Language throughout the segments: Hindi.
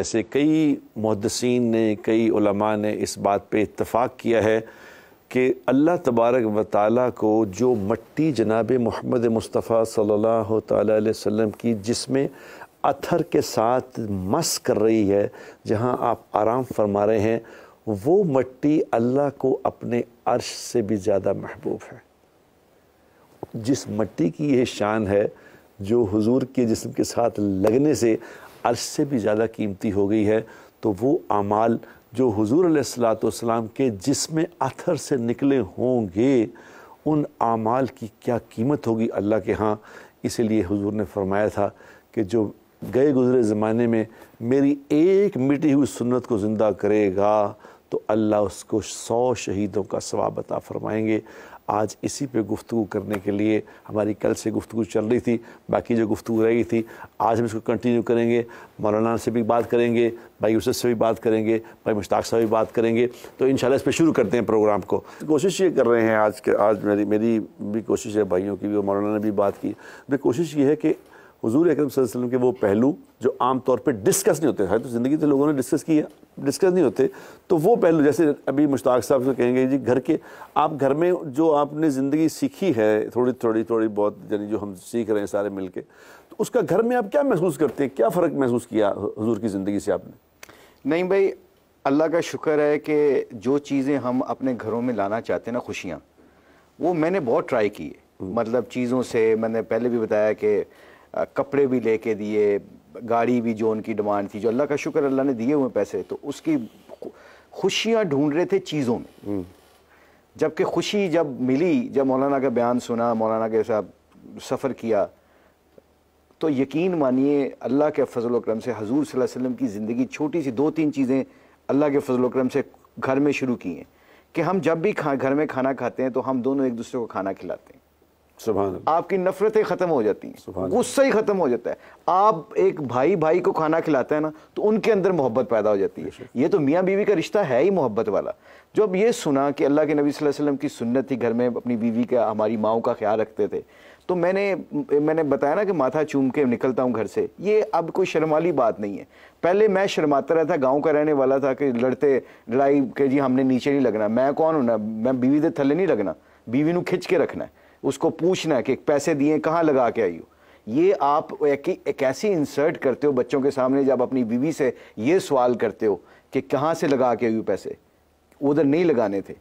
ऐसे कई मुहदसिन ने कई ने इस बात पर इतफ़ाक़ किया है कि अल्लाह तबारक व ताली को जो मट्टी जनाब महमद मुस्तफ़ा सल्ला वसल्लम की जिसमें अथर के साथ मस कर रही है जहाँ आप आराम फरमा रहे हैं वो मट्टी अल्लाह को अपने अर्श से भी ज़्यादा महबूब है जिस मट्टी की ये शान है जो हुजूर के जिसम के साथ लगने से अर्श से भी ज़्यादा कीमती हो गई है तो वो अमाल जो हजूर सलाम के जिसमें अथर से निकले होंगे उन अमाल की क्या कीमत होगी अल्लाह के यहाँ इसीलिए हुजूर ने फरमाया था कि जो गए गुजरे ज़माने में मेरी एक मिटी हुई सुन्नत को ज़िंदा करेगा तो अल्लाह उसको सौ शहीदों का सवाब फरमाएंगे आज इसी पे गुफ्तु करने के लिए हमारी कल से गुफ्तु चल रही थी बाकी जो गुफ्तु रही थी आज हम इसको कंटिन्यू करेंगे मौलाना से भी बात करेंगे भाई यूसुफ से भी बात करेंगे भाई मुश्ताक से भी बात करेंगे तो इन इस पर शुरू करते हैं प्रोग्राम को कोशिश ये कर रहे हैं आज के आज मेरी मेरी भी कोशिश है भाइयों की भी और मौलाना ने भी बात की मेरी कोशिश ये है कि हजूर अक्रम वसम के वो पहलू जो आम तौर पर डिस्कस नहीं होते हैं तो ज़िंदगी से तो लोगों ने डिस्कस किया डिस्कस नहीं होते तो वो पहलू जैसे अभी मुश्ताक साहब से कहेंगे जी घर के आप घर में जो आपने ज़िंदगी सीखी है थोड़ी थोड़ी थोड़ी बहुत यानी जो हम सीख रहे हैं सारे मिल के तो उसका घर में आप क्या महसूस करते हैं क्या फ़र्क महसूस किया हजूर की ज़िंदगी से आपने नहीं भाई अल्लाह का शुक्र है कि जो चीज़ें हम अपने घरों में लाना चाहते हैं ना खुशियाँ वो मैंने बहुत ट्राई की है हम्म। मतलब चीज़ों से मैंने पहले भी बताया कि कपड़े भी लेके दिए गाड़ी भी जो उनकी डिमांड थी जो अल्लाह का शुक्र अल्लाह ने दिए हुए पैसे तो उसकी खुशियाँ ढूंढ रहे थे चीज़ों में हम्म। जबकि खुशी जब मिली जब मौलाना का बयान सुना मौलाना के साथ सफ़र किया तो यकीन मानिए अल्लाह के फजल करम से हजूर वसल्लम की ज़िंदगी छोटी सी दो तीन चीज़ें अल्लाह के फजल करम से घर में शुरू की हैं कि हम जब भी खा घर में खाना खाते हैं तो हम दोनों एक दूसरे को खाना खिलाते हैं आपकी नफरतें ख़त्म हो जाती हैं गुस्सा ही ख़त्म हो जाता है आप एक भाई भाई को खाना खिलाते हैं ना तो उनके अंदर मोहब्बत पैदा हो जाती है ये तो मियाँ बीवी का रिश्ता है ही मोहब्बत वाला जब ये सुना कि अल्लाह के नबी वसल्लम की सुन्नत थी घर में अपनी बीवी का हमारी माओ का ख्याल रखते थे तो मैंने मैंने बताया ना कि माथा चूम के निकलता हूँ घर से ये अब कोई शर्म वाली बात नहीं है पहले मैं शर्माता रहता गांव का रहने वाला था कि लड़ते लड़ाई के जी हमने नीचे नहीं लगना मैं कौन होना मैं बीवी के थले नहीं लगना बीवी को खिंच के रखना है उसको पूछना कि पैसे दिए कहाँ लगा के आई हो ये आप एक, एक ऐसी इंसर्ट करते हो बच्चों के सामने जब अपनी बीवी से ये सवाल करते हो कि कहाँ से लगा के आई हो पैसे उधर नहीं लगाने थे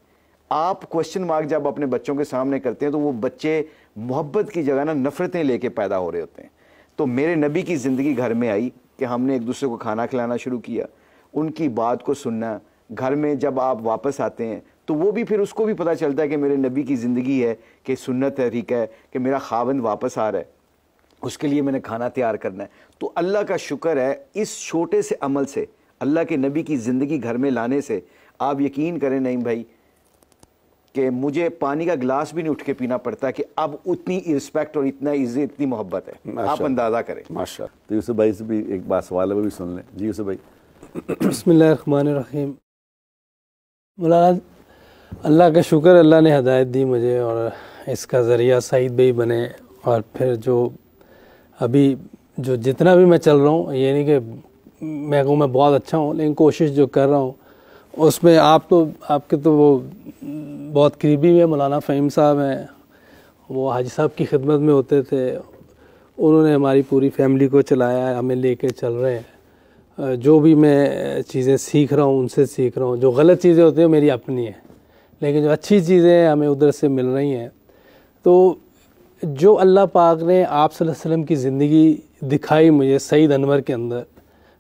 आप क्वेश्चन मार्क जब अपने बच्चों के सामने करते हैं तो वो बच्चे मोहब्बत की जगह ना नफ़रतें लेके पैदा हो रहे होते हैं तो मेरे नबी की ज़िंदगी घर में आई कि हमने एक दूसरे को खाना खिलाना शुरू किया उनकी बात को सुनना घर में जब आप वापस आते हैं तो वो भी फिर उसको भी पता चलता है कि मेरे नबी की ज़िंदगी है कि सुन्नत तहरीक है कि मेरा खावंद वापस आ रहा है उसके लिए मैंने खाना तैयार करना है तो अल्लाह का शुक्र है इस छोटे से अमल से अल्लाह के नबी की ज़िंदगी घर में लाने से आप यकीन करें नहीं भाई कि मुझे पानी का गिलास भी नहीं उठ के पीना पड़ता कि अब उतनी रिस्पेक्ट और इतना इज्जत इतनी मोहब्बत है आप अंदाज़ा करें माशा तो यूसु भाई से भी एक बात सवाल है वो भी सुन लें जी यूसु भाई बसमीम अल्लाह का शुक्र अल्लाह ने हदायत दी मुझे और इसका ज़रिया सईद भाई बने और फिर जो अभी जो जितना भी मैं चल रहा हूँ ये नहीं कि मैं कहूँ मैं बहुत अच्छा हूँ लेकिन कोशिश जो कर रहा हूँ उसमें आप तो आपके तो वो बहुत करीबी है मौलाना फ़हीम साहब हैं वो हाजी साहब की खिदमत में होते थे उन्होंने हमारी पूरी फैमिली को चलाया हमें हमें लेके चल रहे हैं जो भी मैं चीज़ें सीख रहा हूँ उनसे सीख रहा हूँ जो गलत चीज़ें होती हैं मेरी अपनी है लेकिन जो अच्छी चीज़ें हमें उधर से मिल रही हैं तो जो अल्लाह पाक ने आप वसल्लम की ज़िंदगी दिखाई मुझे सईद अनवर के अंदर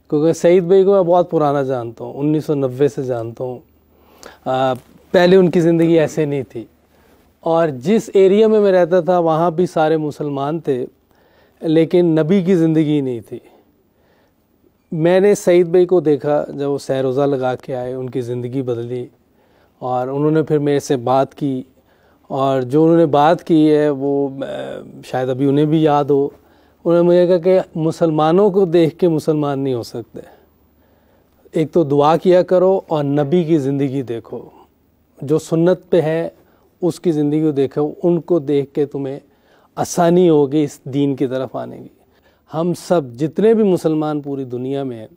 क्योंकि सईद भाई को मैं बहुत पुराना जानता हूँ उन्नीस से जानता हूँ पहले उनकी ज़िंदगी ऐसे नहीं थी और जिस एरिया में मैं रहता था वहाँ भी सारे मुसलमान थे लेकिन नबी की ज़िंदगी नहीं थी मैंने सईद भाई को देखा जब वो सैरोज़ा लगा के आए उनकी ज़िंदगी बदली और उन्होंने फिर मेरे से बात की और जो उन्होंने बात की है वो शायद अभी उन्हें भी याद हो उन्होंने मुझे कहा कि मुसलमानों को देख के मुसलमान नहीं हो सकते एक तो दुआ किया करो और नबी की ज़िंदगी देखो जो सुन्नत पे है उसकी ज़िंदगी को देखो उनको देख के तुम्हें आसानी होगी इस दीन की तरफ आने की हम सब जितने भी मुसलमान पूरी दुनिया में हैं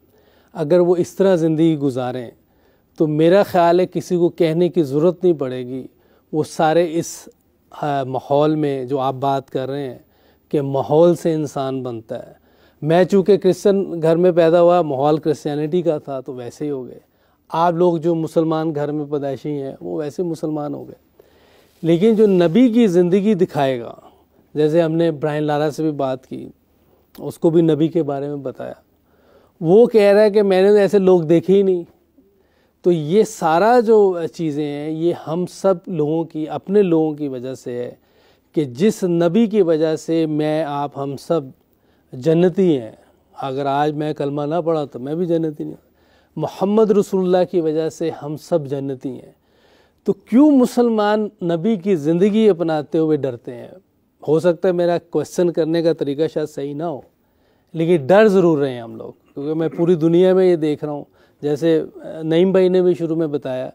अगर वो इस तरह ज़िंदगी गुजारें तो मेरा ख्याल है किसी को कहने की ज़रूरत नहीं पड़ेगी वो सारे इस माहौल में जो आप बात कर रहे हैं कि माहौल से इंसान बनता है मैं चूँकि क्रिश्चन घर में पैदा हुआ माहौल क्रिश्चियनिटी का था तो वैसे ही हो गए आप लोग जो मुसलमान घर में पैदाइशी हैं वो वैसे मुसलमान हो गए लेकिन जो नबी की ज़िंदगी दिखाएगा जैसे हमने ब्राहन लारा से भी बात की उसको भी नबी के बारे में बताया वो कह रहा है कि मैंने तो ऐसे लोग देखे ही नहीं तो ये सारा जो चीज़ें हैं ये हम सब लोगों की अपने लोगों की वजह से है कि जिस नबी की वजह से मैं आप हम सब जन्नती हैं अगर आज मैं कलमा ना पढ़ा तो मैं भी जन्नती नहीं मोहम्मद रसुल्ला की वजह से हम सब जन्नती हैं तो क्यों मुसलमान नबी की ज़िंदगी अपनाते हुए डरते हैं हो सकता है मेरा क्वेश्चन करने का तरीका शायद सही ना हो लेकिन डर ज़रूर रहे हैं हम लोग क्योंकि मैं पूरी दुनिया में ये देख रहा हूँ जैसे नईम भाई ने भी शुरू में बताया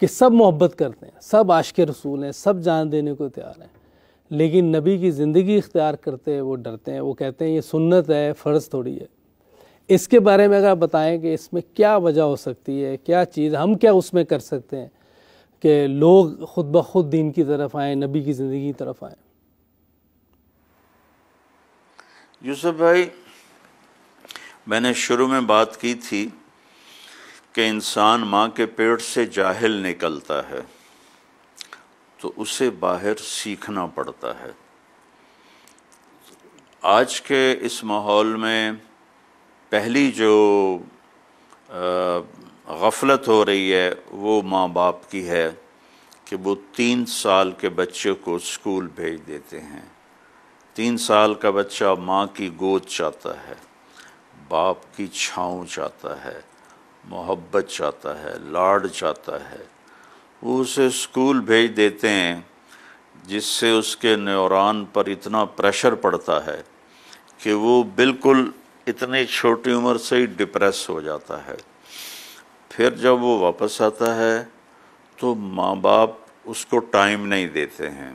कि सब मोहब्बत करते हैं सब आशिक रसूल हैं सब जान देने को तैयार हैं लेकिन नबी की ज़िंदगी इख्तियार करते हैं वो डरते हैं वो कहते हैं ये सुन्नत है फ़र्ज़ थोड़ी है इसके बारे में अगर आप बताएं कि इसमें क्या वजह हो सकती है क्या चीज़ हम क्या उसमें कर सकते हैं कि लोग खुद ब खुद दीन की तरफ आएँ नबी की ज़िंदगी की तरफ आएँ यूसुफ भाई मैंने शुरू में बात की थी कि इंसान माँ के पेट से जाहिल निकलता है तो उसे बाहर सीखना पड़ता है आज के इस माहौल में पहली जो गफलत हो रही है वो माँ बाप की है कि वो तीन साल के बच्चे को स्कूल भेज देते हैं तीन साल का बच्चा माँ की गोद चाहता है बाप की छाँव चाहता है मोहब्बत चाहता है लाड चाहता है वो उसे स्कूल भेज देते हैं जिससे उसके न्यूरॉन पर इतना प्रेशर पड़ता है कि वो बिल्कुल इतनी छोटी उम्र से ही डिप्रेस हो जाता है फिर जब वो वापस आता है तो माँ बाप उसको टाइम नहीं देते हैं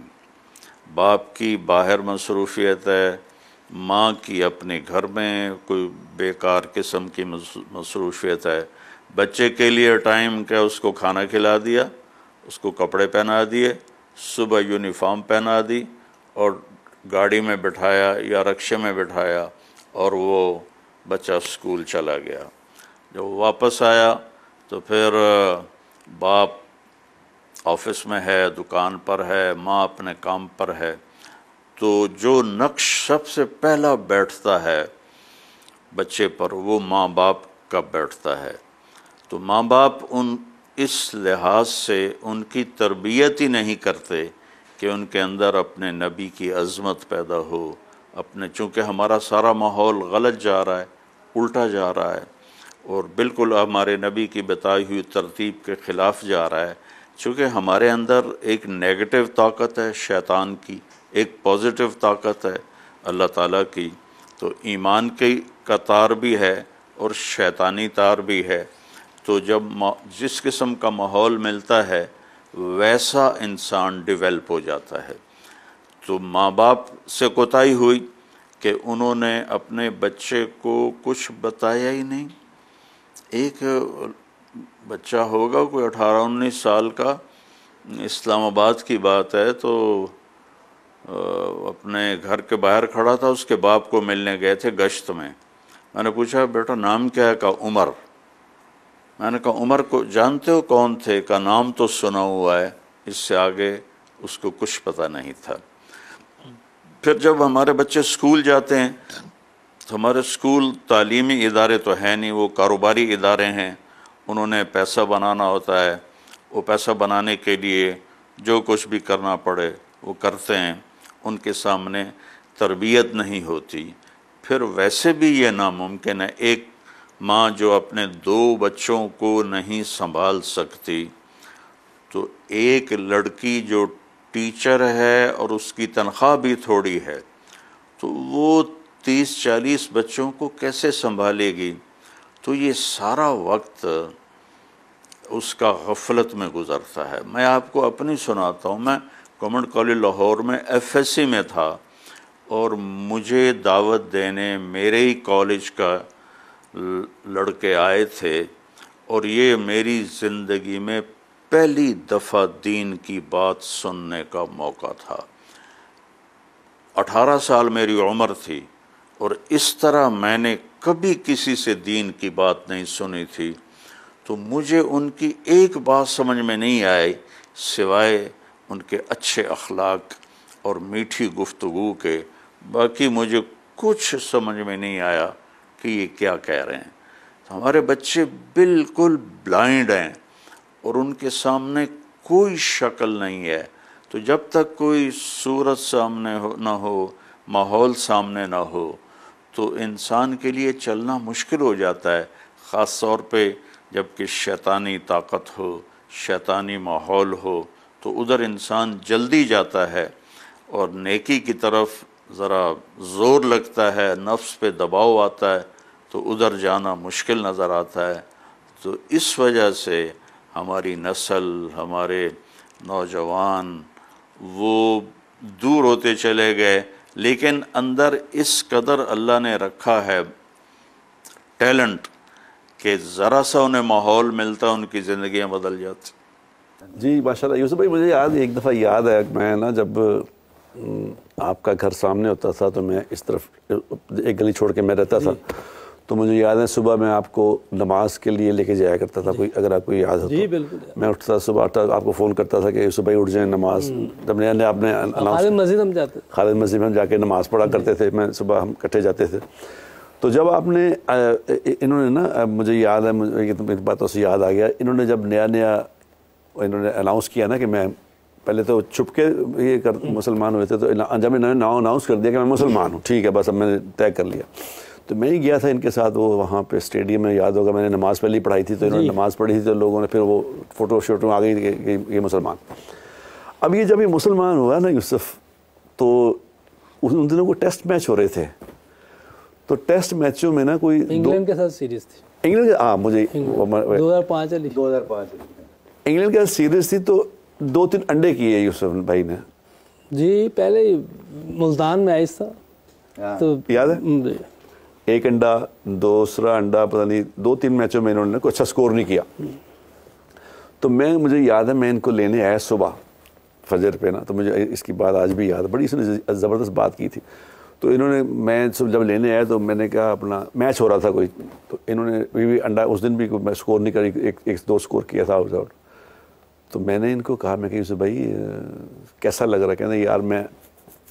बाप की बाहर मसरूफियत है माँ की अपने घर में कोई बेकार किस्म की मसरूफियत है बच्चे के लिए टाइम क्या उसको खाना खिला दिया उसको कपड़े पहना दिए सुबह यूनिफॉर्म पहना दी और गाड़ी में बिठाया या रक्शे में बिठाया और वो बच्चा स्कूल चला गया जब वापस आया तो फिर बाप ऑफिस में है दुकान पर है माँ अपने काम पर है तो जो नक्श सबसे पहला बैठता है बच्चे पर वो माँ बाप का बैठता है तो माँ बाप उन इस लिहाज से उनकी तरबियत ही नहीं करते कि उनके अंदर अपने नबी की अज़मत पैदा हो अपने चूँकि हमारा सारा माहौल गलत जा रहा है उल्टा जा रहा है और बिल्कुल हमारे नबी की बताई हुई तरतीब के ख़िलाफ़ जा रहा है चूँकि हमारे अंदर एक नेगेटिव ताकत है शैतान की एक पॉजिटिव ताकत है अल्लाह ताला की तो ईमान की का तार भी है और शैतानी तार भी है तो जब जिस किस्म का माहौल मिलता है वैसा इंसान डेवलप हो जाता है तो माँ बाप से कोताही हुई कि उन्होंने अपने बच्चे को कुछ बताया ही नहीं एक बच्चा होगा कोई अठारह उन्नीस साल का इस्लामाबाद की बात है तो अपने घर के बाहर खड़ा था उसके बाप को मिलने गए थे गश्त में मैंने पूछा बेटा नाम क्या है का उमर मैंने कहा उमर को जानते हो कौन थे का नाम तो सुना हुआ है इससे आगे उसको कुछ पता नहीं था फिर जब हमारे बच्चे स्कूल जाते हैं तो हमारे स्कूल तालीमी इदारे तो हैं नहीं वो कारोबारी इदारे हैं उन्होंने पैसा बनाना होता है वो पैसा बनाने के लिए जो कुछ भी करना पड़े वो करते हैं उनके सामने तरबियत नहीं होती फिर वैसे भी ये नामुमकिन है एक माँ जो अपने दो बच्चों को नहीं संभाल सकती तो एक लड़की जो टीचर है और उसकी तनख्वाह भी थोड़ी है तो वो तीस चालीस बच्चों को कैसे संभालेगी तो ये सारा वक्त उसका गफलत में गुज़रता है मैं आपको अपनी सुनाता हूँ मैं गवर्नमेंट कॉलेज लाहौर में एफएससी में था और मुझे दावत देने मेरे ही कॉलेज का लड़के आए थे और ये मेरी ज़िंदगी में पहली दफ़ा दीन की बात सुनने का मौका था अठारह साल मेरी उम्र थी और इस तरह मैंने कभी किसी से दीन की बात नहीं सुनी थी तो मुझे उनकी एक बात समझ में नहीं आई सिवाय उनके अच्छे अखलाक और मीठी गुफ्तु के बाकी मुझे कुछ समझ में नहीं आया कि ये क्या कह रहे हैं तो हमारे बच्चे बिल्कुल ब्लाइंड हैं और उनके सामने कोई शक्ल नहीं है तो जब तक कोई सूरत सामने हो ना हो माहौल सामने ना हो तो इंसान के लिए चलना मुश्किल हो जाता है ख़ास तौर पे जबकि शैतानी ताकत हो शैतानी माहौल हो तो उधर इंसान जल्दी जाता है और नेकी की तरफ ज़रा ज़ोर लगता है नफ्स पे दबाव आता है तो उधर जाना मुश्किल नज़र आता है तो इस वजह से हमारी नस्ल हमारे नौजवान वो दूर होते चले गए लेकिन अंदर इस कदर अल्लाह ने रखा है टैलेंट कि ज़रा सा उन्हें माहौल मिलता उनकी ज़िंदियाँ बदल जाती जी माशाल्लाह यूसुफ भाई मुझे याद एक दफ़ा याद है मैं ना जब आपका घर सामने होता था तो मैं इस तरफ एक गली छोड़ के मैं रहता था तो मुझे याद है सुबह मैं आपको नमाज के लिए लेके जाया करता था कोई अगर आपको याद हो जी तो। बिल्कुल मैं उठता सुबह उठता आपको फ़ोन करता था कि सुबह उठ जाए नमाज हम्म। तब नया आपने खालिद मस्जिद हम जाते खालिद मस्जिद में हम जाके नमाज़ पढ़ा करते थे मैं सुबह हम इकट्ठे जाते थे तो जब आपने इन्होंने ना मुझे याद है मुझे बातों से याद आ गया इन्होंने जब नया नया इन्होंने अनाउंस किया ना कि मैं पहले तो छुप के ये कर मुसलमान हुए थे तो जब इन्होंने नाव अनाउंस कर दिया कि मैं मुसलमान हूँ ठीक है बस अब मैंने तय कर लिया तो मैं ही गया था इनके साथ वो वहाँ पे स्टेडियम में याद होगा मैंने नमाज़ पहली पढ़ाई थी तो इन्होंने नमाज़ पढ़ी थी तो लोगों ने फिर वो फ़ोटो शोटो आ गई ये मुसलमान अब ये जब ये मुसलमान हुआ ना यूसुफ तो उन दिनों को टेस्ट मैच हो रहे थे तो टेस्ट मैचों में ना कोई इंग्लैंड के साथ सीरीज थी इंग्लैंड हाँ मुझे दो हज़ार पाँच दो हज़ार पाँच इंग्लैंड का सीरीज थी तो दो तीन अंडे किए यूसुफ भाई ने जी पहले मुल्तान में आइस था हाँ। तो याद है हम्म, एक अंडा दूसरा अंडा पता नहीं दो तीन मैचों में इन्होंने कोई अच्छा स्कोर नहीं किया हम्म। तो मैं मुझे याद है मैं इनको लेने आया सुबह फजर पे ना तो मुझे इसकी बात आज भी याद बड़ी इसने ज़बरदस्त बात की थी तो इन्होंने मैं जब लेने आया तो मैंने कहा अपना मैच हो रहा था कोई तो इन्होंने भी, भी अंडा उस दिन भी मैं स्कोर नहीं करी एक, एक दो स्कोर किया था आउट आउट तो मैंने इनको कहा मैं कहीं से भाई कैसा लग रहा है कहना यार मैं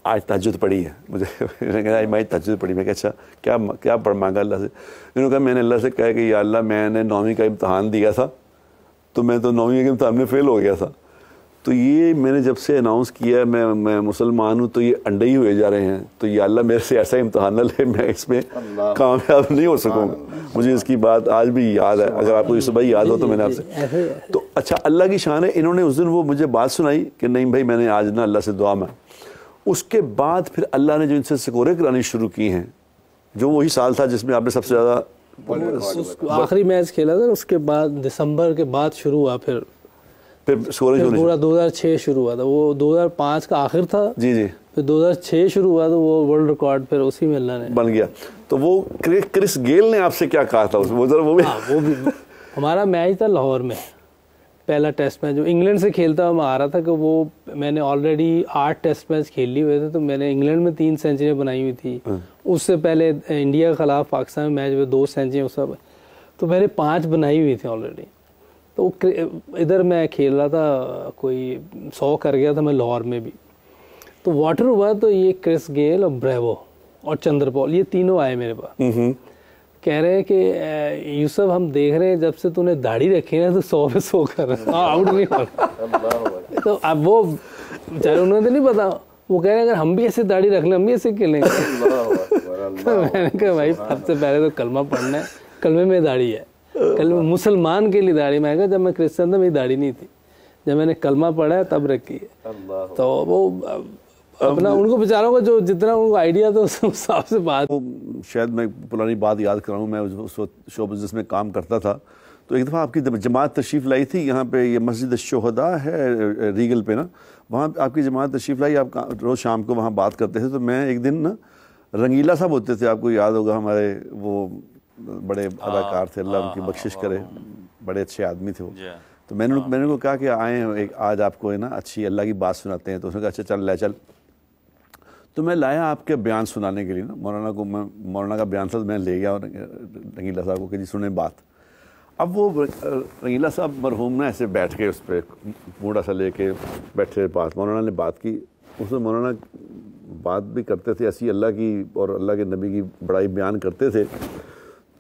आज तजुद पड़ी है मुझे मैंने कहा आज मैं पढ़ी पड़ी मैं क्या अच्छा क्या क्या पढ़ मांगा अल्लाह से इन्होंने कहा मैंने अल्लाह से कहा कि या अल्लाह मैंने नौवीं का इम्तहान दिया था तो मैं तो नौवीं के इम्तहान में फ़ेल हो गया था तो ये मैंने जब से अनाउंस किया है मैं मैं मुसलमान हूँ तो ये अंडे ही हुए जा रहे हैं तो ये अल्लाह मेरे से ऐसा इम्तहान ले मैं इसमें कामयाब नहीं हो सकूँगा मुझे इसकी बात आज भी याद है अगर आपको सुबह याद हो तो मैंने आपसे तो अच्छा अल्लाह की शान है इन्होंने उस दिन वो मुझे बात सुनाई कि नहीं भाई मैंने आज ना अल्लाह से दुआ मांग उसके बाद फिर अल्लाह ने जो इनसे सिकोरे करानी शुरू की हैं जो वही साल था जिसमें आपने सबसे ज़्यादा आखिरी मैच खेला था उसके बाद दिसंबर के बाद शुरू हुआ फिर फिर सूरज दो हजार 2006 शुरू हुआ था वो 2005 का आखिर था जी जी फिर 2006 शुरू हुआ तो वो वर्ल्ड रिकॉर्ड फिर उसी में अल्लाह ने बन गया तो वो क्रिस गेल ने आपसे क्या कहा था वो जरा वो भी हाँ, वो भी हमारा मैच था लाहौर में पहला टेस्ट मैच जो इंग्लैंड से खेलता हुआ आ रहा था कि वो मैंने ऑलरेडी आठ टेस्ट मैच खेल लिए हुए थे तो मैंने इंग्लैंड में तीन सेंचुरियाँ बनाई हुई थी हाँ। उससे पहले इंडिया के खिलाफ पाकिस्तान में मैच में दो सेंचुरियाँ उस तो मैंने पाँच बनाई हुई थी ऑलरेडी तो इधर मैं खेल रहा था कोई सौ कर गया था मैं लाहौर में भी तो वाटर हुआ तो ये क्रिस गेल और ब्रेवो और चंद्रपॉल ये तीनों आए मेरे पास हम्म, हम्म। कह रहे हैं कि यूसुफ हम देख रहे हैं जब से तूने दाढ़ी रखी है तो सौ पे सौ कर आउट हाँ, नहीं हो तो अब वो बेचारे उन्होंने तो नहीं पता वो कह रहे हैं अगर हम भी ऐसे दाढ़ी रख लें हम भी ऐसे खेलेंगे तो मैंने कहा भाई सबसे पहले तो कलमा पढ़ना है कलमे में दाढ़ी है कल मुसलमान के लिए दाढ़ी मैं आएगा जब मैं क्रिश्चियन था मेरी दाढ़ी नहीं थी जब मैंने कलमा पढ़ा है तब रखी है तो वो अपना उनको बेचारों का जो जितना उनको आइडिया था उस हिसाब से बात शायद मैं पुरानी बात याद कर रहा हूँ मैं उस वक्त शो बिजनेस में काम करता था तो एक दफ़ा आपकी जमात तशरीफ़ लाई थी यहाँ पे ये मस्जिद शहदा है रीगल पे ना वहाँ आपकी जमात तशरीफ़ लाई आप रोज़ शाम को वहाँ बात करते थे तो मैं एक दिन ना रंगीला साहब होते थे आपको याद होगा हमारे वो बड़े अदाकार थे अल्लाह उनकी हाँ, बख्शिश हाँ, करे हाँ, बड़े अच्छे आदमी थे वो तो मैंने मैंने उनको कहा कि आए एक आज आपको है ना अच्छी अल्लाह की बात सुनाते हैं तो उसने कहा अच्छा चल ले चल तो मैं लाया आपके बयान सुनाने के लिए ना मौलाना को मैं मौलाना का बयान था तो मैं ले गया और रंगीला साहब को कि जी सुने बात अब वो रंगीला साहब मरहूम ना ऐसे बैठ के उस पर बूढ़ा सा लेके बैठे बात मौलाना ने बात की उसमें मौलाना बात भी करते थे ऐसी अल्लाह की और अल्लाह के नबी की बड़ाई बयान करते थे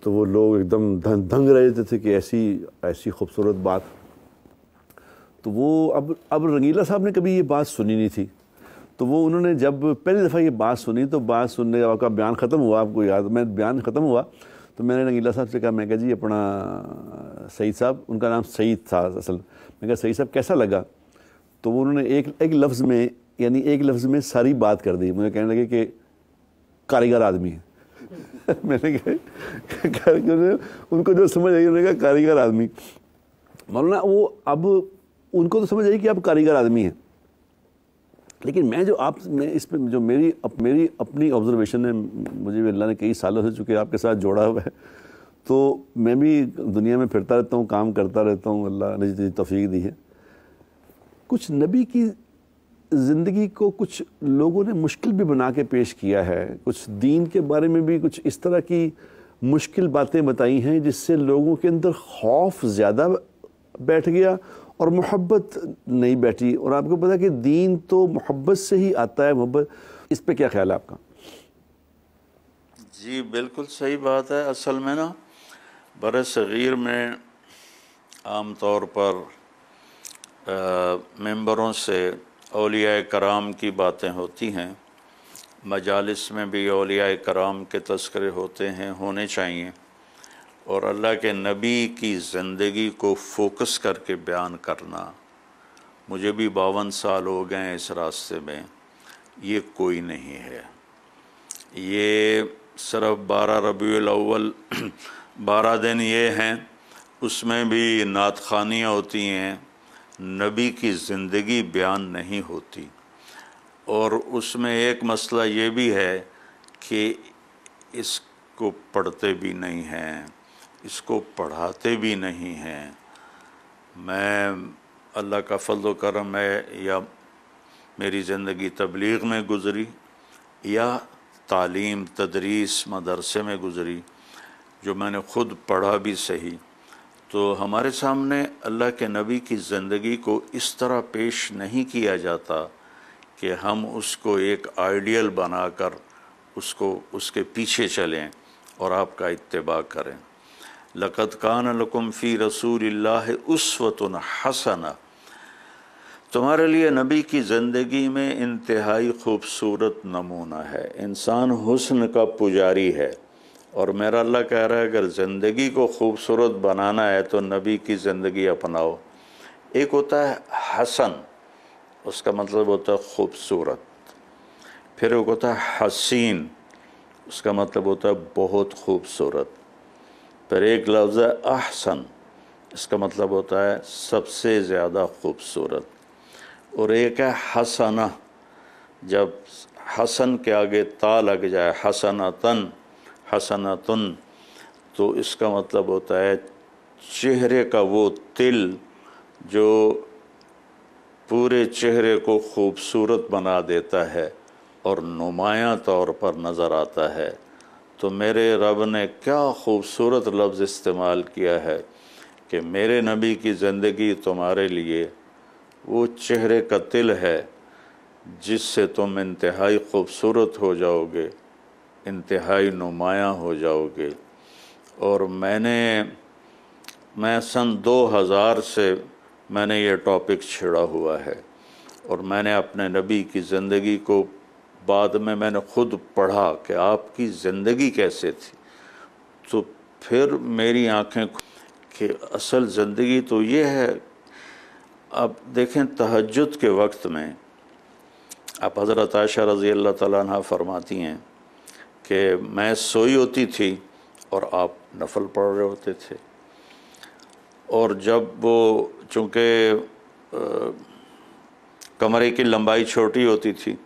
तो वो लोग एकदम दंग, दंग रहे थे कि ऐसी ऐसी खूबसूरत बात तो वो अब अब रंगीला साहब ने कभी ये बात सुनी नहीं थी तो वो उन्होंने जब पहली दफ़ा ये बात सुनी तो बात सुनने का आपका बयान ख़त्म हुआ आपको याद मैं बयान ख़त्म हुआ तो मैंने रंगीला साहब से कहा मैं कहा जी अपना सईद साहब उनका नाम सईद था असल मैं कहा सईद साहब कैसा लगा तो वो उन्होंने एक एक लफ्ज़ में यानी एक लफ्ज़ में सारी बात कर दी मुझे कहने लगे कि कारीगर आदमी है मैंने कहा कारीगर उनको जो तो समझ आई उन्होंने कहा कारीगर आदमी मौलाना वो अब उनको तो समझ आई कि आप कारीगर आदमी हैं लेकिन मैं जो आप मैं इस पर जो मेरी अप, मेरी अपनी ऑब्जर्वेशन है मुझे भी अल्लाह ने कई सालों से चूँकि आपके साथ जोड़ा हुआ है तो मैं भी दुनिया में फिरता रहता हूँ काम करता रहता हूँ अल्लाह ने जितनी तफीक दी है कुछ नबी की ज़िंदगी को कुछ लोगों ने मुश्किल भी बना के पेश किया है कुछ दीन के बारे में भी कुछ इस तरह की मुश्किल बातें बताई हैं जिससे लोगों के अंदर खौफ ज़्यादा बैठ गया और मोहब्बत नहीं बैठी और आपको पता है कि दीन तो मोहब्बत से ही आता है मोहब्बत इस पर क्या ख्याल है आपका जी बिल्कुल सही बात है असल में ना बर सग़ीर में आम तौर पर मेम्बरों मेंबरों से अलिया कराम की बातें होती हैं मजालस में भी अलिया कराम के तस्करे होते हैं होने चाहिए और अल्लाह के नबी की ज़िंदगी को फोकस करके बयान करना मुझे भी बावन साल हो गए हैं इस रास्ते में ये कोई नहीं है ये सिर्फ बारह रबील अव्वल बारह दिन ये हैं उसमें भी नात खानियाँ होती हैं नबी की ज़िंदगी बयान नहीं होती और उसमें एक मसला ये भी है कि इसको पढ़ते भी नहीं हैं इसको पढ़ाते भी नहीं हैं मैं अल्लाह का फल करम है या मेरी ज़िंदगी तबलीग में गुज़री या तालीम तदरीस मदरसे में गुज़री जो मैंने ख़ुद पढ़ा भी सही तो हमारे सामने अल्लाह के नबी की ज़िंदगी को इस तरह पेश नहीं किया जाता कि हम उसको एक आइडियल बनाकर उसको उसके पीछे चलें और आपका इतबा करें लकत कान लकुम फ़ी रसूल उसवतन हसन तुम्हारे लिए नबी की ज़िंदगी में इंतहाई खूबसूरत नमूना है इंसान हुसन का पुजारी है और मेरा अल्लाह कह रहा है अगर ज़िंदगी को खूबसूरत बनाना है तो नबी की ज़िंदगी अपनाओ एक होता है हसन उसका मतलब होता है खूबसूरत फिर एक होता है हसीन उसका मतलब होता है बहुत खूबसूरत फिर एक लफ्ज़ है अहसन इसका मतलब होता है सबसे ज़्यादा खूबसूरत और एक है हसना जब हसन के आगे ता लग जाए हसना तन हसनतुन तो इसका मतलब होता है चेहरे का वो तिल जो पूरे चेहरे को खूबसूरत बना देता है और नुमायाँ तौर पर नज़र आता है तो मेरे रब ने क्या खूबसूरत लफ्ज़ इस्तेमाल किया है कि मेरे नबी की ज़िंदगी तुम्हारे लिए वो चेहरे का तिल है जिससे तुम इंतहाई खूबसूरत हो जाओगे इंतहाई नुमाया हो जाओगे और मैंने मैं सन 2000 से मैंने ये टॉपिक छिड़ा हुआ है और मैंने अपने नबी की ज़िंदगी को बाद में मैंने खुद पढ़ा कि आपकी ज़िंदगी कैसे थी तो फिर मेरी आँखें कि असल ज़िंदगी तो ये है आप देखें तहजद के वक्त में आप हज़रत आशा रज़ी अल्लाह ताली फरमाती हैं कि मैं सोई होती थी और आप नफल पढ़ रहे होते थे और जब वो चूँकि कमरे की लंबाई छोटी होती थी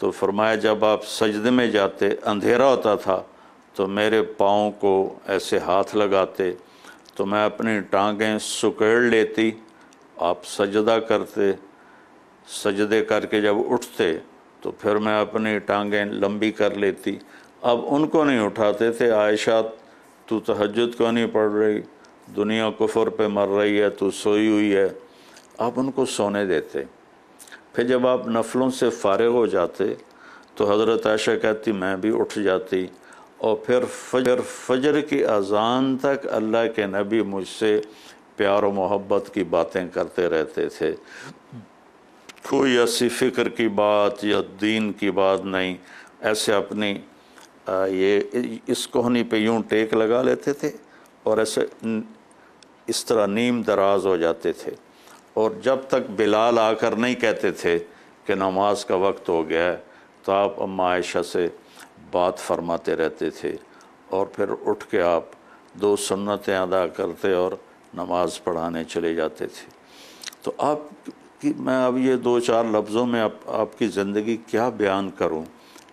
तो फरमाया जब आप सजदे में जाते अंधेरा होता था तो मेरे पाँव को ऐसे हाथ लगाते तो मैं अपनी टांगें सुकेड़ लेती आप सजदा करते सजदे करके जब उठते तो फिर मैं अपनी टांगें लंबी कर लेती अब उनको नहीं उठाते थे आयशा तू तहजद क्यों नहीं पढ़ रही दुनिया कुफर पे मर रही है तू सोई हुई है आप उनको सोने देते फिर जब आप नफलों से फारग हो जाते तो हज़रत आयशा कहती मैं भी उठ जाती और फिर फजर फजर की अजान तक अल्लाह के नबी मुझसे प्यार और मोहब्बत की बातें करते रहते थे कोई ऐसी फ़िक्र की बात या दीन की बात नहीं ऐसे अपनी ये इस कोहनी पे यूं टेक लगा लेते थे और ऐसे इस तरह नीम दराज हो जाते थे और जब तक बिलाल आकर नहीं कहते थे कि नमाज का वक्त हो गया है तो आप अम्मा आयशा से बात फरमाते रहते थे और फिर उठ के आप दो सुन्नतें अदा करते और नमाज़ पढ़ाने चले जाते थे तो आप कि मैं अब ये दो चार लफ्ज़ों में आप, आपकी ज़िंदगी क्या बयान करूं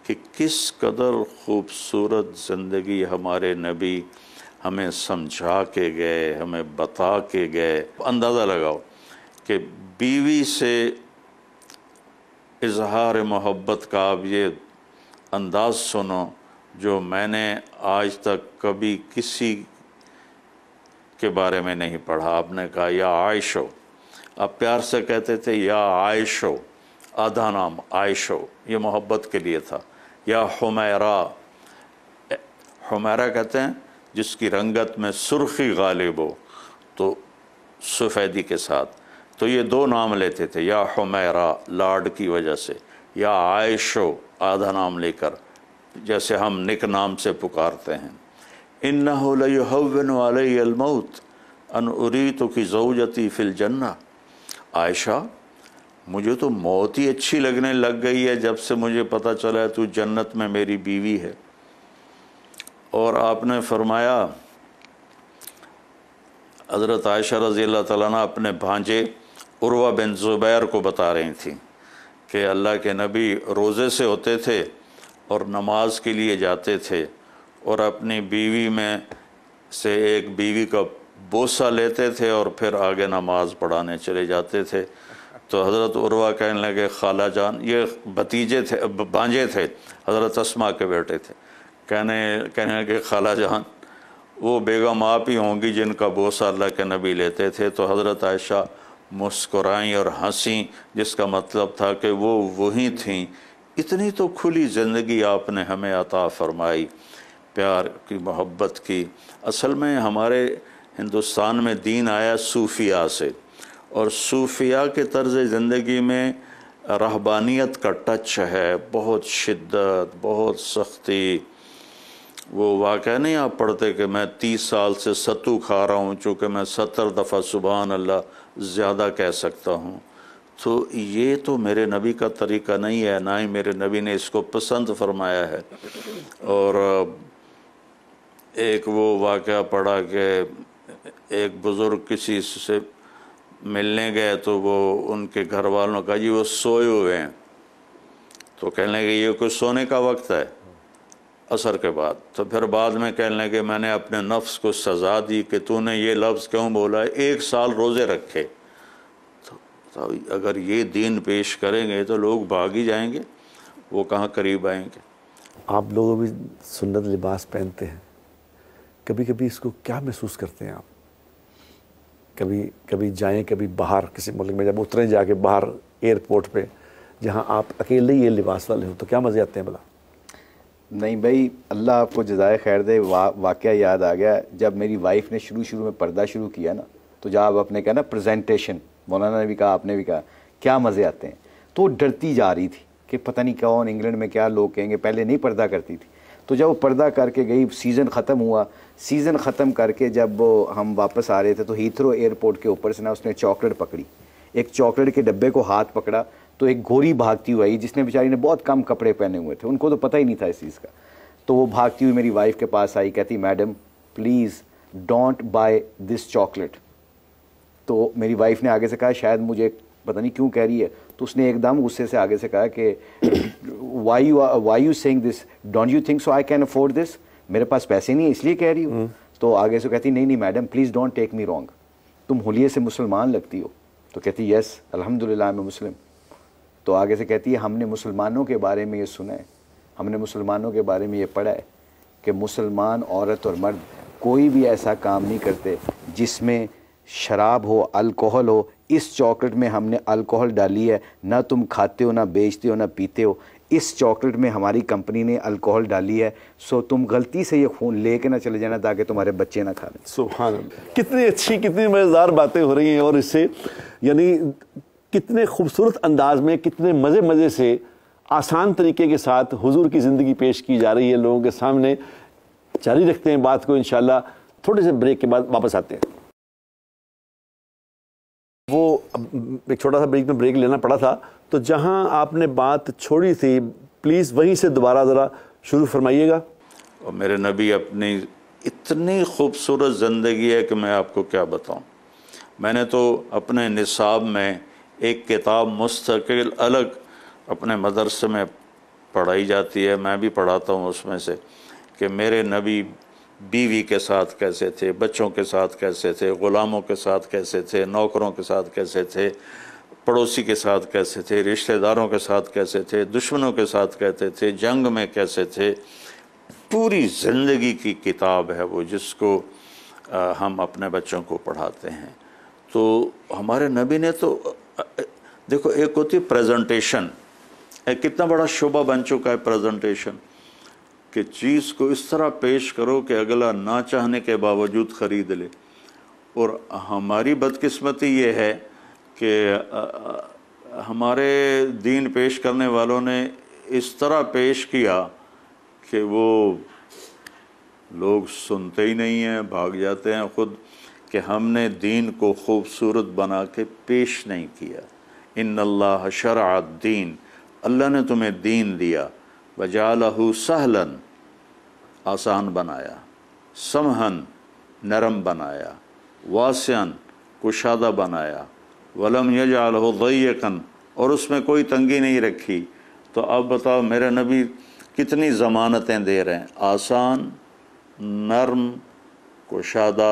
कि किस कदर खूबसूरत ज़िंदगी हमारे नबी हमें समझा के गए हमें बता के गए अंदाज़ा लगाओ कि बीवी से इजहार मोहब्बत का आप ये अंदाज़ सुनो जो मैंने आज तक कभी किसी के बारे में नहीं पढ़ा आपने कहा या आयशो आप प्यार से कहते थे या आयशो आधा नाम आयशो ये मोहब्बत के लिए था या हमेरा हमेरा कहते हैं जिसकी रंगत में सुर्खी गालिब हो तो सफ़ेदी के साथ तो ये दो नाम लेते थे या हमैरा लाड की वजह से या आयशो आधा नाम लेकर जैसे हम निक नाम से पुकारते हैं इन वाले अलमौत अन उरी तो की जऊजती फिल जन्ना आयशा मुझे तो मौत ही अच्छी लगने लग गई है जब से मुझे पता चला है तू जन्नत में मेरी बीवी है और आपने फरमाया हज़रत आयशा रज़ी अल्लाह ताली अपने भांजे उर्वा बिन ज़ुबैर को बता रही थी कि अल्लाह के नबी रोज़े से होते थे और नमाज के लिए जाते थे और अपनी बीवी में से एक बीवी का बोसा लेते थे और फिर आगे नमाज पढ़ाने चले जाते थे तो हज़रत उर्वा कहने लगे खाला जान ये भतीजे थे बांझे थे हज़रत असमा के बेटे थे कहने कहने लगे खाला जान वो बेगम आप ही होंगी जिनका बोसा अल्लाह के नबी लेते थे तो हज़रत आयशा मुस्कुराई और हंसी जिसका मतलब था कि वो वही थी इतनी तो खुली ज़िंदगी आपने हमें अता फरमाई प्यार की मोहब्बत की असल में हमारे हिंदुस्तान में दीन आया सूफिया से और सूफिया के तर्ज़ ज़िंदगी में रहबानियत का टच है बहुत शिद्दत बहुत सख्ती वो वाक़ नहीं आप पढ़ते कि मैं तीस साल से सत्तू खा रहा हूँ चूँकि मैं सत्तर दफ़ा सुबहान अल्लाह ज़्यादा कह सकता हूँ तो ये तो मेरे नबी का तरीका नहीं है ना ही मेरे नबी ने इसको पसंद फरमाया है और एक वो वाक़ पढ़ा कि एक बुज़ुर्ग किसी से मिलने गए तो वो उनके घर वालों का जी वो सोए हुए हैं तो कहने लगे ये कुछ सोने का वक्त है असर के बाद तो फिर बाद में कहने लगे मैंने अपने नफ्स को सज़ा दी कि तूने ये लफ्ज़ क्यों बोला है एक साल रोज़े रखे तो, तो अगर ये दिन पेश करेंगे तो लोग भाग ही जाएंगे वो कहाँ करीब आएंगे आप लोग भी सुन्नत लिबास पहनते हैं कभी कभी इसको क्या महसूस करते हैं आप कभी कभी जाएं कभी बाहर किसी मुल्क में जब उतरें जाके बाहर एयरपोर्ट पे जहाँ आप अकेले ही ये लिबास वाले हो तो क्या मज़े आते हैं भला नहीं भाई अल्लाह आपको जजाय खैर दे वा, वाक़ याद आ गया जब मेरी वाइफ ने शुरू शुरू में पर्दा शुरू किया ना तो जब आपने कहा ना प्रजेंटेशन मौलाना ने भी कहा आपने भी कहा क्या मज़े आते हैं तो डरती जा रही थी कि पता नहीं कौन इंग्लैंड में क्या लोग कहेंगे पहले नहीं पर्दा करती थी तो जब वो पर्दा करके गई सीज़न ख़त्म हुआ सीज़न ख़त्म करके जब हम वापस आ रहे थे तो हीथ्रो एयरपोर्ट के ऊपर से ना उसने चॉकलेट पकड़ी एक चॉकलेट के डब्बे को हाथ पकड़ा तो एक घोरी भागती हुई आई जिसने बेचारी ने बहुत कम कपड़े पहने हुए थे उनको तो पता ही नहीं था इस चीज़ का तो वो भागती हुई मेरी वाइफ के पास आई कहती madam please don't buy this chocolate तो मेरी वाइफ ने आगे से कहा शायद मुझे पता नहीं क्यों कह रही है तो उसने एकदम गुस्से से आगे से कहा कि why you why you saying this don't you think so I can afford this मेरे पास पैसे नहीं है इसलिए कह रही हूँ हम्म। तो आगे से कहती नहीं नहीं madam please don't take me wrong तुम होलिये से मुसलमान लगती हो तो कहती यस अल्हम्दुलिल्लाह मैं मुस्लिम तो आगे से कहती है हमने मुसलमानों के बारे में ये सुना है हमने मुसलमानों के बारे में ये पढ़ा है कि मुसलमान औरत और मर्द कोई भी ऐसा काम नहीं करते जिसमें शराब हो अल्कोहल हो इस चॉकलेट में हमने अल्कोहल डाली है ना तुम खाते हो ना बेचते हो ना पीते हो इस चॉकलेट में हमारी कंपनी ने अल्कोहल डाली है सो तुम गलती से ये खून ले के ना चले जाना ताकि तुम्हारे बच्चे ना खा लें सुबहान कितनी अच्छी कितनी मज़ेदार बातें हो रही हैं और इससे यानी कितने खूबसूरत अंदाज में कितने मज़े मज़े से आसान तरीके के साथ हुजूर की ज़िंदगी पेश की जा रही है लोगों के सामने जारी रखते हैं बात को इन थोड़े से ब्रेक के बाद वापस आते हैं वो एक छोटा सा ब्रेक में ब्रेक लेना पड़ा था तो जहाँ आपने बात छोड़ी थी प्लीज़ वहीं से दोबारा ज़रा शुरू फरमाइएगा और मेरे नबी अपनी इतनी खूबसूरत ज़िंदगी है कि मैं आपको क्या बताऊं मैंने तो अपने निसाब में एक किताब मुस्तकिल अलग अपने मदरसे में पढ़ाई जाती है मैं भी पढ़ाता हूँ उसमें से कि मेरे नबी बीवी के साथ कैसे थे बच्चों के साथ कैसे थे ग़ुलामों के साथ कैसे थे नौकरों के साथ कैसे थे पड़ोसी के साथ कैसे थे रिश्तेदारों के साथ कैसे थे दुश्मनों के साथ कहते थे जंग में कैसे थे पूरी ज़िंदगी की किताब है वो जिसको हम अपने बच्चों को पढ़ाते हैं तो हमारे नबी ने तो देखो एक होती प्रेजेंटेशन कितना बड़ा शोभा बन चुका है प्रेजेंटेशन कि चीज़ को इस तरह पेश करो कि अगला ना चाहने के बावजूद ख़रीद ले और हमारी बदकिस्मती ये है कि हमारे दीन पेश करने वालों ने इस तरह पेश किया कि वो लोग सुनते ही नहीं हैं भाग जाते हैं ख़ुद कि हमने दीन को खूबसूरत बना के पेश नहीं किया इन अल्लाह शरा दीन अल्लाह ने तुम्हें दीन दिया वजाल सहलन आसान बनाया समहन नरम बनाया वासन कुशादा बनाया वलम यजालकन और उसमें कोई तंगी नहीं रखी तो अब बताओ मेरे नबी कितनी ज़मानतें दे रहे हैं आसान नरम कुशादा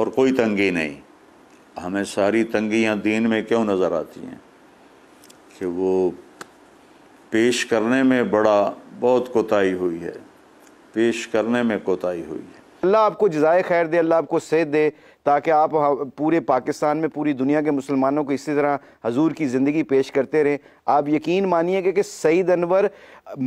और कोई तंगी नहीं हमें सारी तंगियां दीन में क्यों नज़र आती हैं कि वो पेश करने में बड़ा बहुत कोताही हुई है पेश करने में कोताही हुई है अल्लाह आपको जजाय खैर दे अल्लाह आपको सेहत दे ताकि आप पूरे पाकिस्तान में पूरी दुनिया के मुसलमानों को इसी तरह हजूर की ज़िंदगी पेश करते रहें आप यकीन मानिए कि, कि सईद अनवर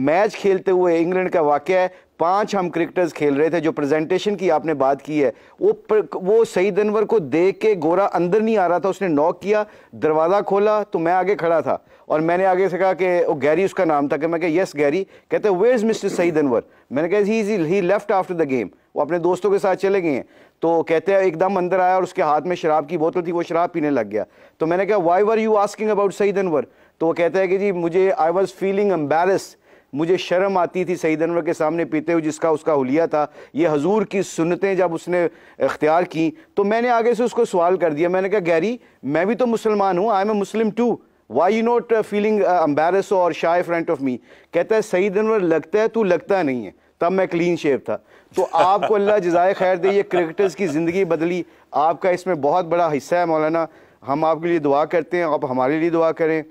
मैच खेलते हुए इंग्लैंड का वाक़ है पांच हम क्रिकेटर्स खेल रहे थे जो प्रेजेंटेशन की आपने बात की है वो पर, वो सईद अनवर को देख के गोरा अंदर नहीं आ रहा था उसने नॉक किया दरवाज़ा खोला तो मैं आगे खड़ा था और मैंने आगे से कहा कि वो गैरी उसका नाम था कि मैं कहा यस गैरी कहते where is mister Saeed Anwar मैंने कहा he he left after the game वो अपने दोस्तों के साथ चले गए हैं तो कहते हैं एकदम अंदर आया और उसके हाथ में शराब की बोतल थी वो शराब पीने लग गया तो मैंने कहा why were you asking about Saeed Anwar तो वो कहते हैं कि जी मुझे आई वॉज़ फीलिंग एम्बेरस मुझे शर्म आती थी सईद अनवर के सामने पीते हुए जिसका उसका हुलिया था ये हजूर की सुनतें जब उसने इख्तियार की तो मैंने आगे से उसको सवाल कर दिया मैंने कहा गैरी मैं भी तो मुसलमान हूँ I am a Muslim too why you not feeling or और in front ऑफ मी कहता है सईद अनवर लगता है तू लगता नहीं है तब मैं क्लीन शेव था तो आपको अल्लाह जजाय खैर दे ये क्रिकेटर्स की ज़िंदगी बदली आपका इसमें बहुत बड़ा हिस्सा है मौलाना हम आपके लिए दुआ करते हैं आप हमारे लिए दुआ करें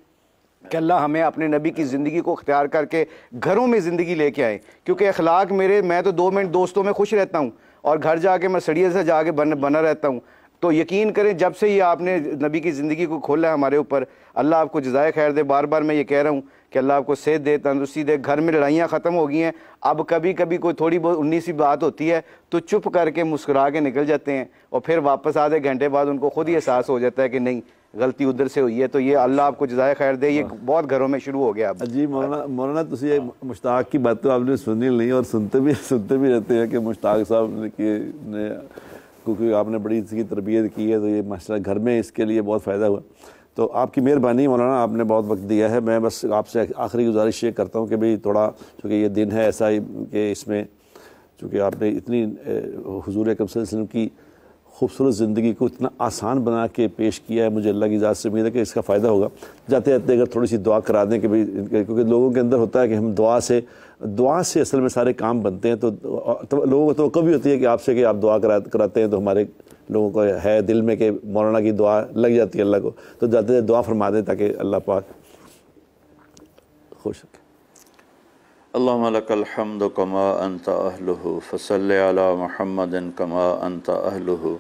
कि अल्लाह हमें अपने नबी की ज़िंदगी को अख्तियार करके घरों में ज़िंदगी लेके आए क्योंकि अखलाक मेरे मैं तो दो मिनट दोस्तों में खुश रहता हूँ और घर जाके मैं सड़िए से जाके बन बना रहता हूँ तो यकीन करें जब से ही आपने नबी की ज़िंदगी को खोला है हमारे ऊपर अल्लाह आपको जजाय खैर दे बार बार मैं ये कह रहा हूँ कि अल्लाह आपको सेहत दे तंदुरुस्ती दे घर में लड़ाइयाँ ख़त्म हो गई हैं अब कभी कभी कोई थोड़ी बहुत उन्नीस सी बात होती है तो चुप करके मुस्कुरा के निकल जाते हैं और फिर वापस आधे घंटे बाद उनको खुद ही एहसास हो जाता है कि नहीं गलती उधर से हुई है तो ये अल्लाह आपको जजाय खैर दे ये हाँ। बहुत घरों में शुरू हो गया जी मौलाना मौलाना तुम मुश्ताक की बात तो आपने सुनी नहीं और सुनते भी सुनते भी रहते हैं कि मुश्ताक साहब ने क्योंकि आपने बड़ी इसकी तरबियत की है तो ये माशा घर में इसके लिए बहुत फ़ायदा हुआ तो आपकी मेहरबानी मौलाना आपने बहुत वक्त दिया है मैं बस आपसे आखिरी गुजारिश ये करता हूँ कि भाई थोड़ा चूँकि ये दिन है ऐसा ही कि इसमें चूँकि आपने इतनी हजूर अकम की खूबसूरत ज़िंदगी को इतना आसान बना के पेश किया है मुझे अल्लाह की इजाज़त से उम्मीद है कि इसका फ़ायदा होगा जाते जाते अगर थोड़ी सी दुआ करा दें कि भाई क्योंकि लोगों के अंदर होता है कि हम दुआ से दुआ से असल में सारे काम बनते हैं तो, तो लोगों को तो कभी होती है कि आपसे कि आप दुआ करा कराते हैं तो हमारे लोगों को है दिल में कि मौलाना की दुआ लग जाती है अल्लाह को तो जाते जाते दुआ फरमा दें ताकि अल्लाह पाक खुश रखे अल्लाहमद कमा अनत अहलहु फसल महमद कमा अनत अहलहु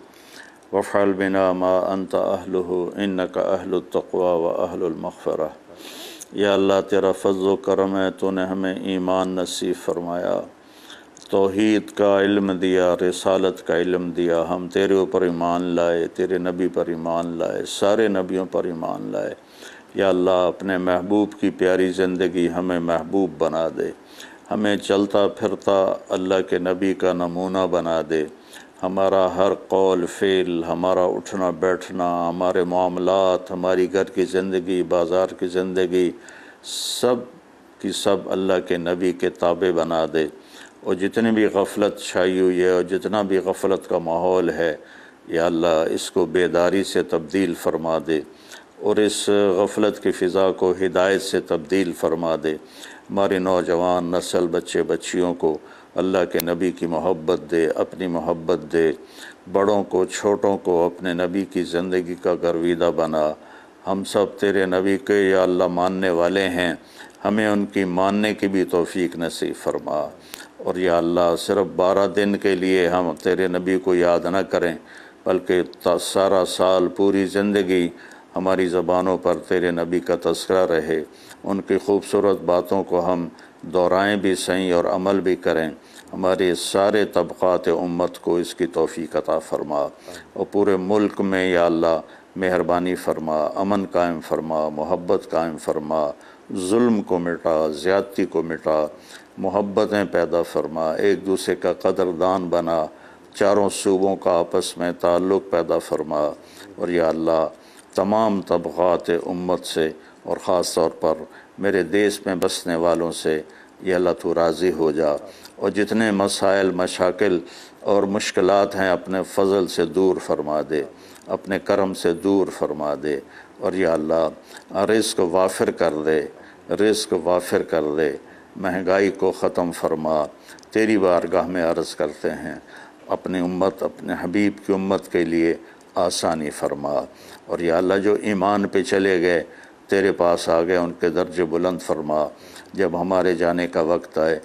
वफ़ाल बिना मा अनत अहलहु इनका अहलतवा व अहलमफ़रा या अल्लाह तेरा फजल करम है तूने हमें ईमान नसीब फरमाया तोहद का इल्म दिया रसालत का इल्म दिया हम तेरे ऊपर ईमान लाए तेरे नबी पर ईमान लाए सारे नबियों पर ईमान लाए या अल्लाह अपने महबूब की प्यारी ज़िंदगी हमें महबूब बना दे हमें चलता फिरता अल्लाह के नबी का नमूना बना दे हमारा हर कौल फेल हमारा उठना बैठना हमारे मामलात हमारी घर की ज़िंदगी बाज़ार की ज़िंदगी सब की सब अल्लाह के नबी के ताबे बना दे और जितनी भी गफलत छाई हुई है और जितना भी गफलत का माहौल है या अल्लाह इसको बेदारी से तब्दील फरमा दे और इस गफलत की फ़िज़ा को हिदायत से तब्दील फरमा दे हमारे नौजवान नस्ल बच्चे बच्चियों को अल्लाह के नबी की मोहब्बत दे अपनी मोहब्बत दे बड़ों को छोटों को अपने नबी की ज़िंदगी का गर्विदा बना हम सब तेरे नबी के या अल्लाह मानने वाले हैं हमें उनकी मानने की भी तोफ़ी नसीब फरमा और या अल्लाह सिर्फ़ बारह दिन के लिए हम तेरे नबी को याद न करें बल्कि सारा साल पूरी ज़िंदगी हमारी ज़बानों पर तेरे नबी का तस्करा रहे उनकी खूबसूरत बातों को हम दोहराएँ भी सही और अमल भी करें हमारे सारे तबक़ात उम्मत को इसकी तोफ़ी कता फ़रमा और पूरे मुल्क में या अल्लाह मेहरबानी फ़रमा अमन कायम फ़रमा मोहब्बत कायम फ़रमा जुल्म को मिटा ज़्यादती को मिटा मोहब्बतें पैदा फरमा एक दूसरे का कदरदान बना चारों सूबों का आपस में ताल्लुक़ पैदा फरमा और या अल्लाह तमाम तबक़ात उम्मत से और ख़ास तौर पर मेरे देश में बसने वालों से ये अल्लाह तो राज़ी हो जा और जितने मसाइल मशाकिल और मुश्किल हैं अपने फ़जल से दूर फरमा दे अपने करम से दूर फरमा दे और यह अल्लाह रिस्क वाफिर कर दे रिस्क वाफिर कर दे महंगाई को ख़त्म फरमा तेरी बारगाह में अर्ज़ करते हैं अपनी उम्मत अपने हबीब की उम्मत के लिए आसानी फरमा और यह अल्लाह जो ईमान पे चले गए तेरे पास आ गए उनके दर्ज बुलंद फरमा जब हमारे जाने का वक्त आए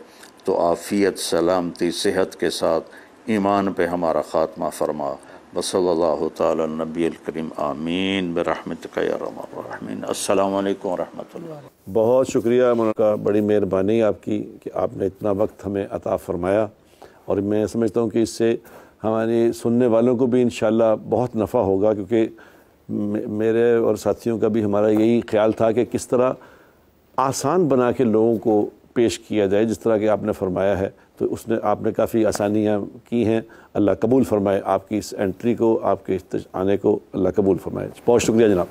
तो आफ़ियत सलामती सेहत के साथ ईमान पे हमारा ख़ात्मा फरमा बसल्ला तबी करीम आमीन बरहमत करमीन अल्लाम वरहमल बहुत शुक्रिया मुनका बड़ी मेहरबानी आपकी कि आपने इतना वक्त हमें अता फ़रमाया और मैं समझता हूँ कि इससे हमारे सुनने वालों को भी इन बहुत नफ़ा होगा क्योंकि मेरे और साथियों का भी हमारा यही ख्याल था कि किस तरह आसान बना के लोगों को पेश किया जाए जिस तरह के आपने फरमाया है तो उसने आपने काफ़ी आसानियाँ की हैं अल्लाह कबूल फरमाए आपकी इस एंट्री को आपके इस आने को अल्लाह कबूल फरमाए बहुत शुक्रिया जनाब